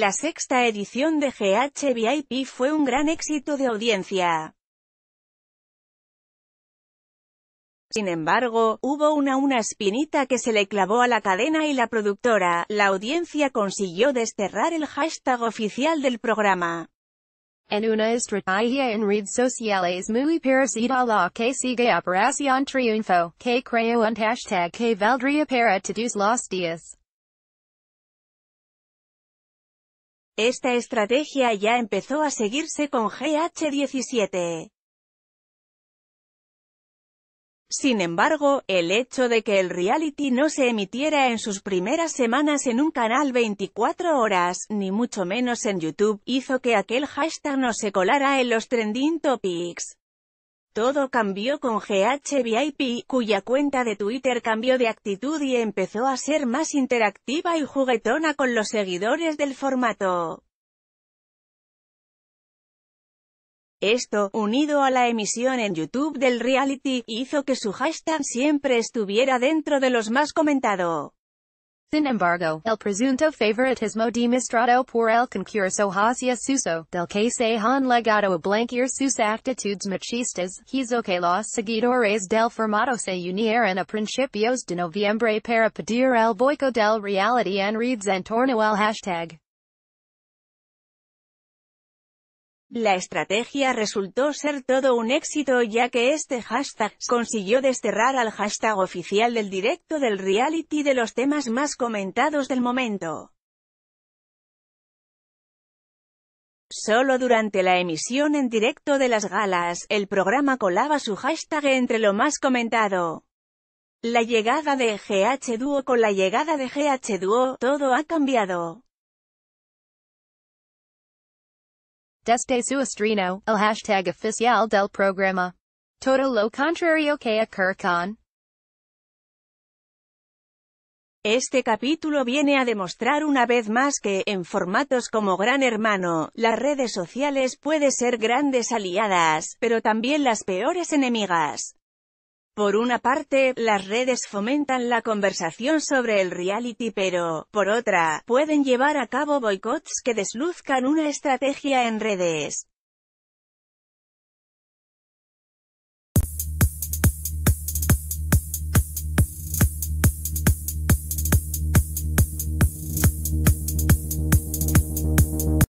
La sexta edición de GH VIP fue un gran éxito de audiencia. Sin embargo, hubo una una espinita que se le clavó a la cadena y la productora, la audiencia consiguió desterrar el hashtag oficial del programa. En una en sociales muy la que Triunfo, que un hashtag que para todos los días. Esta estrategia ya empezó a seguirse con GH17. Sin embargo, el hecho de que el reality no se emitiera en sus primeras semanas en un canal 24 horas, ni mucho menos en YouTube, hizo que aquel hashtag no se colara en los trending topics. Todo cambió con GHVIP, cuya cuenta de Twitter cambió de actitud y empezó a ser más interactiva y juguetona con los seguidores del formato. Esto, unido a la emisión en YouTube del reality, hizo que su hashtag siempre estuviera dentro de los más comentado. Sin embargo, el presunto favoritismo demostrado por el concurso hacia suso, del que se han legado a blanquear sus actitudes machistas, hizo que los seguidores del formato se unieran a principios de noviembre para pedir el boico del reality en redes en torno al hashtag. La estrategia resultó ser todo un éxito ya que este hashtag consiguió desterrar al hashtag oficial del directo del reality de los temas más comentados del momento. Solo durante la emisión en directo de las galas, el programa colaba su hashtag entre lo más comentado. La llegada de GH Duo con la llegada de GH Duo, todo ha cambiado. el hashtag oficial del programa. lo contrario que este capítulo viene a demostrar una vez más que, en formatos como Gran Hermano, las redes sociales pueden ser grandes aliadas, pero también las peores enemigas. Por una parte, las redes fomentan la conversación sobre el reality pero, por otra, pueden llevar a cabo boicots que desluzcan una estrategia en redes.